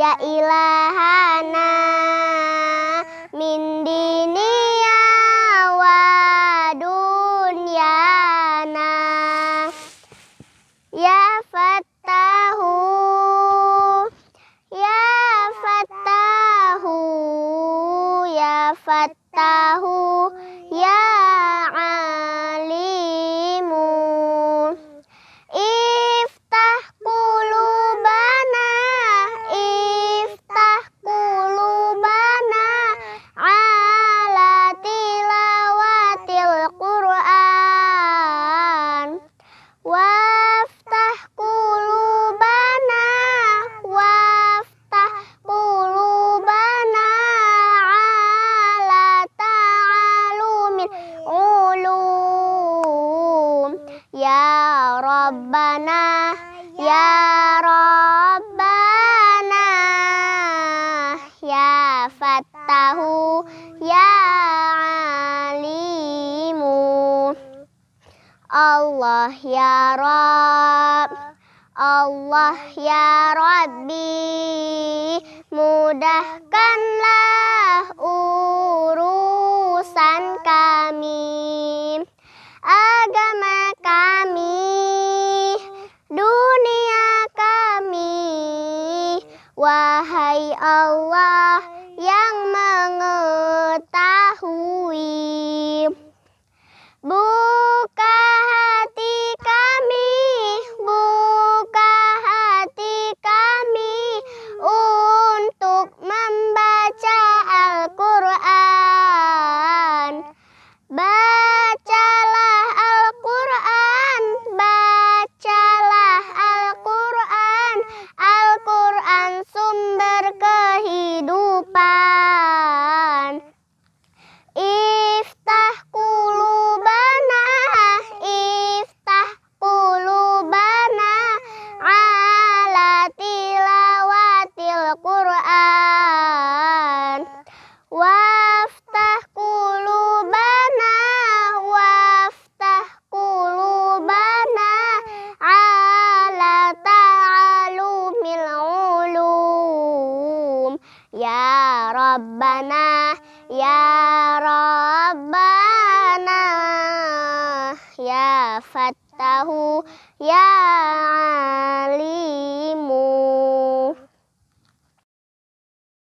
ya ilahana min diniya wa dunyana ya fatahu ya fatahu ya fattahu Rabbana Ya Rabbana Ya Fattahu Ya Alimu Allah Ya Rabb Allah Ya Rabbi Mudah Allah yang mengetahui. Bukan Waftah kulubana Waftah kulubana Ala ta'alumil ulum Ya Rabbana Ya Rabbana Ya Fattahu Ya